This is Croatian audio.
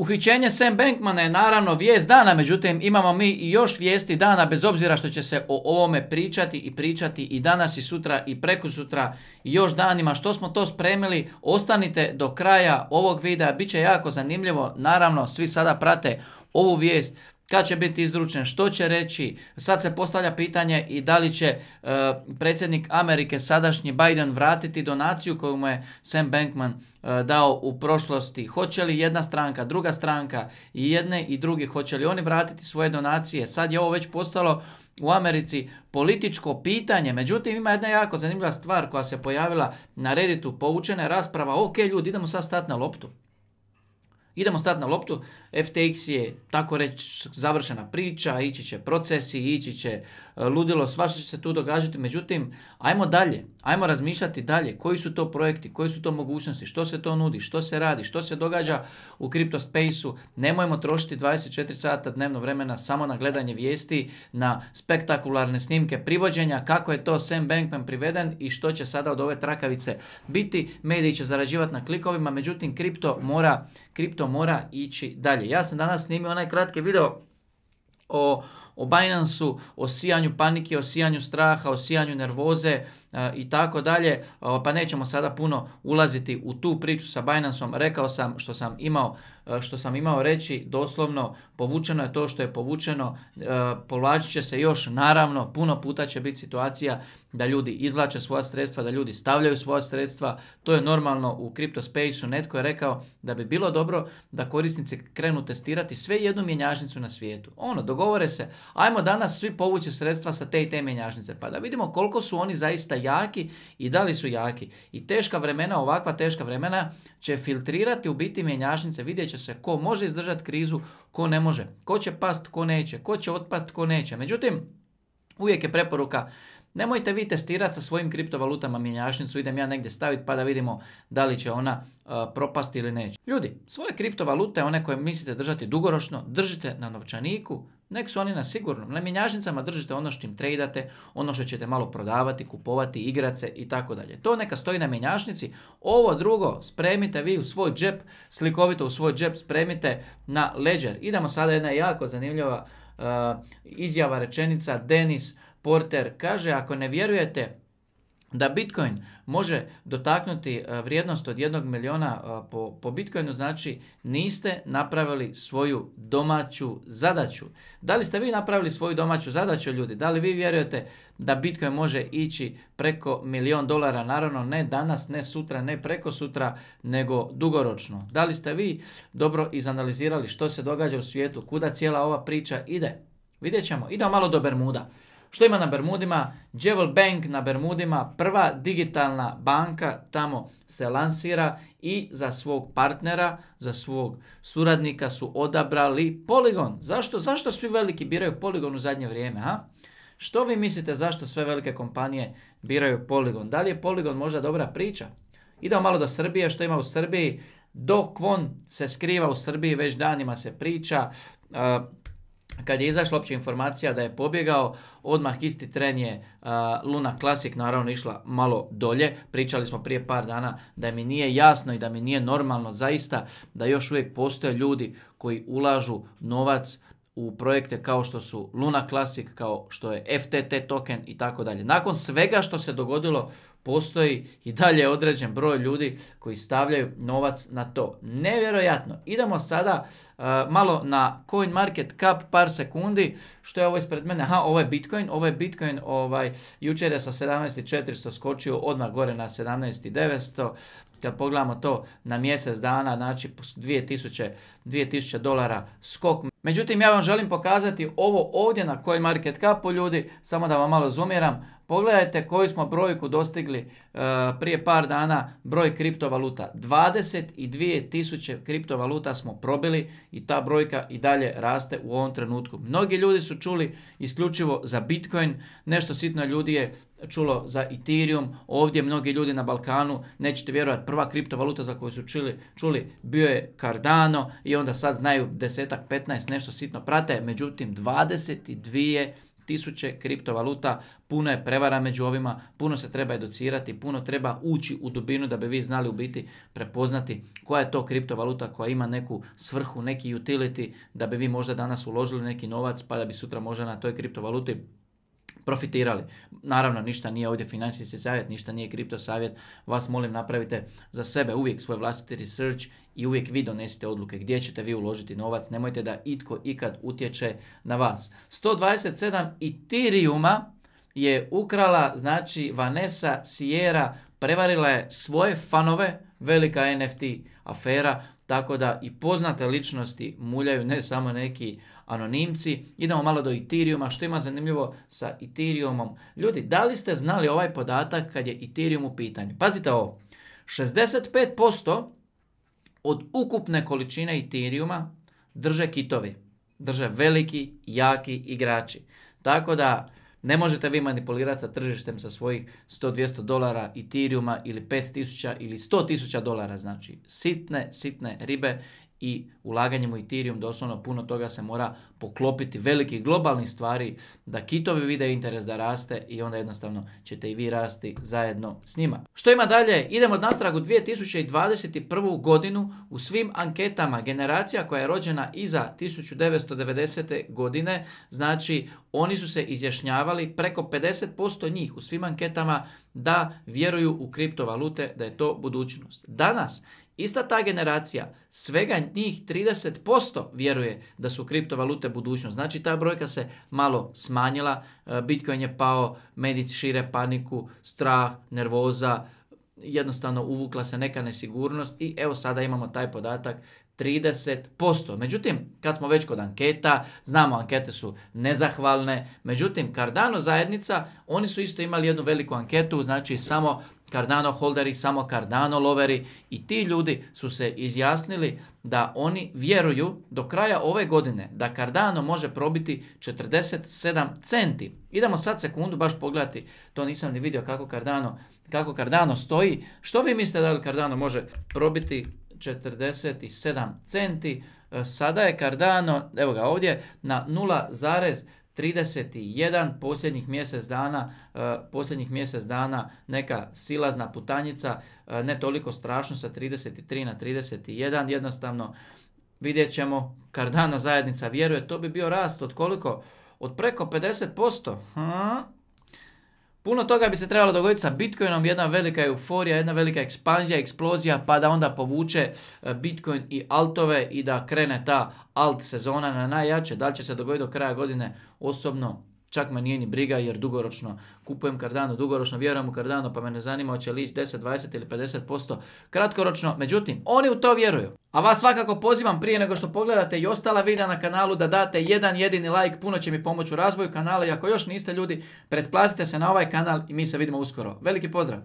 Uhićenje Sam Bankmana je naravno vijest dana, međutim imamo mi i još vijesti dana bez obzira što će se o ovome pričati i pričati i danas i sutra i preko sutra i još danima što smo to spremili. Ostanite do kraja ovog videa, bit će jako zanimljivo. Naravno, svi sada prate ovu vijest kad će biti izručen, što će reći. Sad se postavlja pitanje i da li će e, predsjednik Amerike, sadašnji Biden, vratiti donaciju koju mu je Sam Bankman e, dao u prošlosti. Hoće li jedna stranka, druga stranka i jedne i drugi, hoće li oni vratiti svoje donacije? Sad je ovo već postalo u Americi političko pitanje. Međutim, ima jedna jako zanimljiva stvar koja se pojavila na reditu, povučena je rasprava, ok ljudi, idemo sad stati na loptu. Idemo stati na loptu, FTX je tako reći završena priča, ići će procesi, ići će e, ludilo, svašta će se tu događati, međutim, ajmo dalje, ajmo razmišljati dalje, koji su to projekti, koje su to mogućnosti, što se to nudi, što se radi, što se događa u CryptoSpace-u, nemojmo trošiti 24 sata dnevno vremena samo na gledanje vijesti, na spektakularne snimke privođenja, kako je to Sam Bankman priveden i što će sada od ove trakavice biti, mediji će zarađivati na klikovima, međutim, kripto mora kripto mora ići dalje. Ja sam danas snimio onaj kratki video o, o Binance-u, o sijanju panike, o sijanju straha, o sijanju nervoze, E, i tako dalje, pa nećemo sada puno ulaziti u tu priču sa Binanceom. Rekao sam što sam imao e, što sam imao reći, doslovno povučeno je to što je povučeno, e, povlačit će se još, naravno, puno puta će biti situacija da ljudi izvlače svoja sredstva, da ljudi stavljaju svoja sredstva, to je normalno u space u netko je rekao da bi bilo dobro da korisnice krenu testirati sve jednu mjenjačnicu na svijetu. Ono, dogovore se, ajmo danas svi povući sredstva sa te i te mjenjačnice, pa da vidimo koliko su oni zaista jaki i da li su jaki. I teška vremena, ovakva teška vremena će filtrirati u biti mjenjašnice vidjet će se ko može izdržati krizu, ko ne može, ko će past, ko neće, ko će otpast, ko neće. Međutim, uvijek je preporuka Nemojte vi testirati sa svojim kriptovalutama mjenjačnicu, idem ja negdje staviti pa da vidimo da li će ona e, propasti ili neće. Ljudi, svoje kriptovalute, one koje mislite držati dugoročno, držite na novčaniku, nek su oni na sigurnom. Na mjenjačnicama držite ono što im tradate, ono što ćete malo prodavati, kupovati, igrat se i tako dalje. To neka stoji na mjenjačnici. Ovo drugo spremite vi u svoj džep, slikovito u svoj džep spremite na ledger. Idemo sada jedna jako zanimljiva Eh, izjava rečenica Denis Porter kaže ako ne vjerujete da Bitcoin može dotaknuti e, vrijednost od jednog miliona e, po, po Bitcoinu, znači niste napravili svoju domaću zadaću. Da li ste vi napravili svoju domaću zadaću ljudi? Da li vi vjerujete da Bitcoin može ići preko milion dolara? Naravno ne danas, ne sutra, ne preko sutra, nego dugoročno. Da li ste vi dobro izanalizirali što se događa u svijetu, kuda cijela ova priča ide? Vidjet ćemo. Idemo malo do Bermuda. Što ima na Bermudima? Jewel Bank na Bermudima, prva digitalna banka tamo se lansira i za svog partnera, za svog suradnika su odabrali poligon. Zašto, zašto svi veliki biraju poligon u zadnje vrijeme? Ha? Što vi mislite zašto sve velike kompanije biraju poligon? Da li je poligon možda dobra priča? Idemo malo do Srbije, što ima u Srbiji? Dok on se skriva u Srbiji, već danima se priča. E, kad je izašla opća informacija da je pobjegao, odmah isti tren je Luna Classic naravno išla malo dolje. Pričali smo prije par dana da mi nije jasno i da mi nije normalno zaista da još uvijek postoje ljudi koji ulažu novac u projekte kao što su Luna Classic, kao što je FTT token i tako dalje. Nakon svega što se dogodilo postoji i dalje određen broj ljudi koji stavljaju novac na to. Nevjerojatno. Idemo sada uh, malo na coin market par sekundi. Što je ovo ispred mene? Aha, ovo je Bitcoin. Ovo je Bitcoin. Ovaj, jučer je sa 17.400 skočio odmah gore na 17.900. Kad pogledamo to na mjesec dana, znači 2000 2000 dolara skok. Međutim, ja vam želim pokazati ovo ovdje na koji market capu ljudi, samo da vam malo zoomiram. Pogledajte koju smo brojku dostigli e, prije par dana, broj kriptovaluta. 22.000 kriptovaluta smo probili i ta brojka i dalje raste u ovom trenutku. Mnogi ljudi su čuli isključivo za Bitcoin, nešto sitno ljudi je čulo za Ethereum, ovdje mnogi ljudi na Balkanu, nećete vjerovati, prva kriptovaluta za koju su čuli, čuli bio je Cardano i onda sad znaju desetak, 15, nešto sitno prate, međutim 22 tisuće kriptovaluta, puno je prevara među ovima, puno se treba educirati, puno treba ući u dubinu da bi vi znali u biti prepoznati koja je to kriptovaluta koja ima neku svrhu, neki utility, da bi vi možda danas uložili neki novac pa da bi sutra možda na toj kriptovaluti profitirali. Naravno, ništa nije ovdje financijski savjet, ništa nije kripto savjet. Vas molim napravite za sebe uvijek svoj vlastiti research i uvijek vi donesite odluke gdje ćete vi uložiti novac. Nemojte da itko ikad utječe na vas. 127 Ethereum-a je ukrala, znači Vanessa Sierra prevarila je svoje fanove, velika NFT afera, tako da i poznate ličnosti muljaju ne samo neki anonimci. Idemo malo do Ethereuma, što ima zanimljivo sa Ethereumom. Ljudi, da li ste znali ovaj podatak kad je Ethereum u pitanju? Pazite ovo, 65% od ukupne količine Ethereuma drže kitovi. Drže veliki, jaki igrači. Tako da ne možete vi manipulirati sa tržištem sa svojih 100-200 dolara Ethereuma ili 5000 ili 100.000 dolara. Znači sitne, sitne ribe i ulaganjem u Ethereum doslovno puno toga se mora poklopiti velikih globalnih stvari da kitovi vide interes da raste i onda jednostavno ćete i vi rasti zajedno s njima. Što ima dalje? Idemo natrag u 2021. godinu u svim anketama generacija koja je rođena iza 1990. godine, znači oni su se izjašnjavali preko 50% njih u svim anketama da vjeruju u kriptovalute, da je to budućnost. Danas Ista ta generacija, svega njih 30% vjeruje da su kriptovalute budućnost. Znači ta brojka se malo smanjila, e, Bitcoin je pao, medici šire paniku, strah, nervoza, jednostavno uvukla se neka nesigurnost i evo sada imamo taj podatak 30%. Međutim, kad smo već kod anketa, znamo ankete su nezahvalne, međutim Cardano zajednica, oni su isto imali jednu veliku anketu, znači samo Cardano holderi, samo Cardano loveri i ti ljudi su se izjasnili da oni vjeruju do kraja ove godine da Cardano može probiti 47 centi. Idemo sad sekundu baš pogledati, to nisam ni vidio kako Cardano, kako Cardano stoji. Što vi mislite da li Cardano može probiti 47 centi? E, sada je Cardano, evo ga ovdje, na 31 posljednjih mjesec dana, e, posljednjih mjesec dana neka silazna putanjica, e, ne toliko strašno sa 33 na 31, jednostavno vidjet ćemo, kardano zajednica vjeruje, to bi bio rast od koliko? Od preko 50%. Hmm? Puno toga bi se trebalo dogoditi sa Bitcoinom, jedna velika euforija, jedna velika ekspanzija, eksplozija, pa da onda povuče e, Bitcoin i altove i da krene ta alt sezona na najjače. Da li će se dogoditi do kraja godine? Osobno čak me nije ni briga jer dugoročno kupujem Cardano, dugoročno vjerujem u Cardano pa me ne zanima hoće li ići 10, 20 ili 50% kratkoročno. Međutim, oni u to vjeruju. A vas svakako pozivam prije nego što pogledate i ostala videa na kanalu da date jedan jedini like, puno će mi pomoći u razvoju kanala i ako još niste ljudi, pretplatite se na ovaj kanal i mi se vidimo uskoro. Veliki pozdrav!